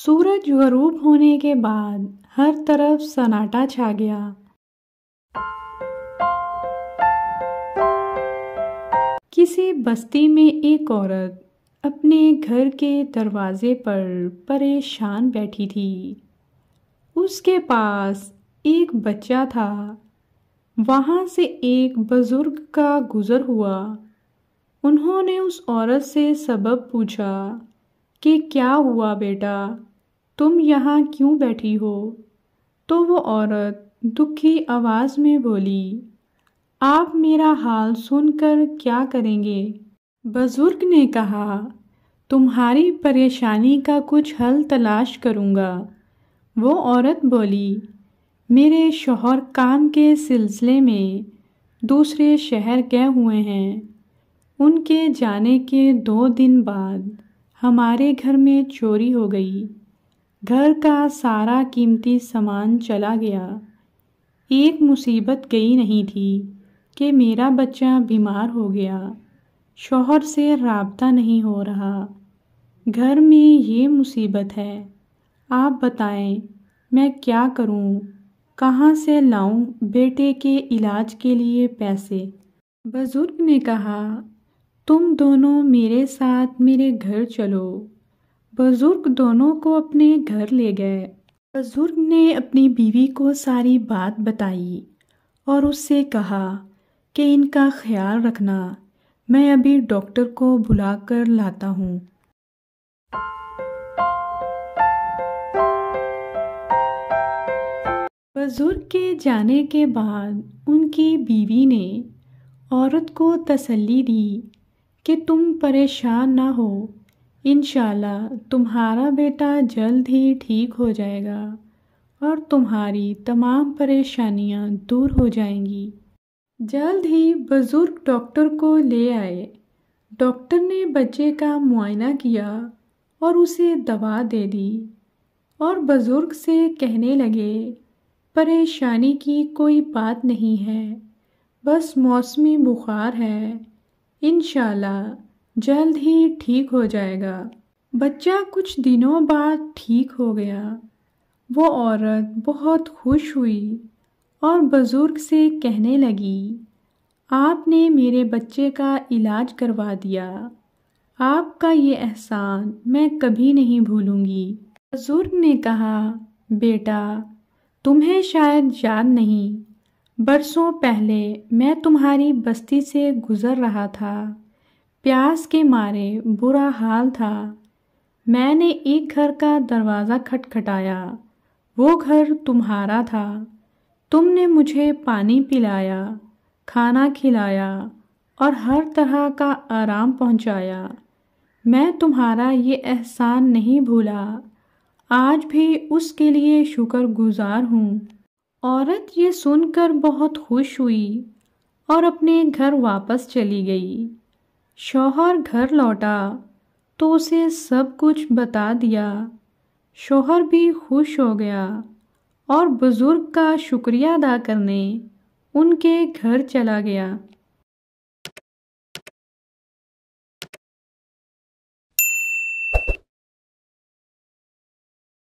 सूरज गरूब होने के बाद हर तरफ सन्नाटा छा गया किसी बस्ती में एक औरत अपने घर के दरवाजे पर परेशान बैठी थी उसके पास एक बच्चा था वहाँ से एक बुज़ुर्ग का गुज़र हुआ उन्होंने उस औरत से सबब पूछा कि क्या हुआ बेटा तुम यहाँ क्यों बैठी हो तो वो औरत दुखी आवाज़ में बोली आप मेरा हाल सुनकर क्या करेंगे बुज़ुर्ग ने कहा तुम्हारी परेशानी का कुछ हल तलाश करूँगा वो औरत बोली मेरे शोहर काम के सिलसिले में दूसरे शहर गए हुए हैं उनके जाने के दो दिन बाद हमारे घर में चोरी हो गई घर का सारा कीमती सामान चला गया एक मुसीबत गई नहीं थी कि मेरा बच्चा बीमार हो गया शोहर से रबता नहीं हो रहा घर में ये मुसीबत है आप बताएं मैं क्या करूं? कहाँ से लाऊं बेटे के इलाज के लिए पैसे बुज़ुर्ग ने कहा तुम दोनों मेरे साथ मेरे घर चलो बुज़ुर्ग दोनों को अपने घर ले गए बुज़ुर्ग ने अपनी बीवी को सारी बात बताई और उससे कहा कि इनका ख्याल रखना मैं अभी डॉक्टर को बुलाकर कर लाता हूँ बुज़ुर्ग के जाने के बाद उनकी बीवी ने औरत को तसल्ली दी कि तुम परेशान ना हो इन तुम्हारा बेटा जल्द ही ठीक हो जाएगा और तुम्हारी तमाम परेशानियां दूर हो जाएंगी जल्द ही बुज़ुर्ग डॉक्टर को ले आए डॉक्टर ने बच्चे का मुआयना किया और उसे दवा दे दी और बुज़ुर्ग से कहने लगे परेशानी की कोई बात नहीं है बस मौसमी बुखार है इन जल्द ही ठीक हो जाएगा बच्चा कुछ दिनों बाद ठीक हो गया वो औरत बहुत खुश हुई और बुज़ुर्ग से कहने लगी आपने मेरे बच्चे का इलाज करवा दिया आपका ये एहसान मैं कभी नहीं भूलूँगी बुज़ुर्ग ने कहा बेटा तुम्हें शायद याद नहीं बरसों पहले मैं तुम्हारी बस्ती से गुज़र रहा था प्यास के मारे बुरा हाल था मैंने एक घर का दरवाज़ा खटखटाया वो घर तुम्हारा था तुमने मुझे पानी पिलाया खाना खिलाया और हर तरह का आराम पहुंचाया मैं तुम्हारा ये एहसान नहीं भूला आज भी उसके लिए शुक्रगुजार हूँ औरत ये सुनकर बहुत खुश हुई और अपने घर वापस चली गई शोहर घर लौटा तो उसे सब कुछ बता दिया शोहर भी खुश हो गया और बुज़ुर्ग का शुक्रिया अदा करने उनके घर चला गया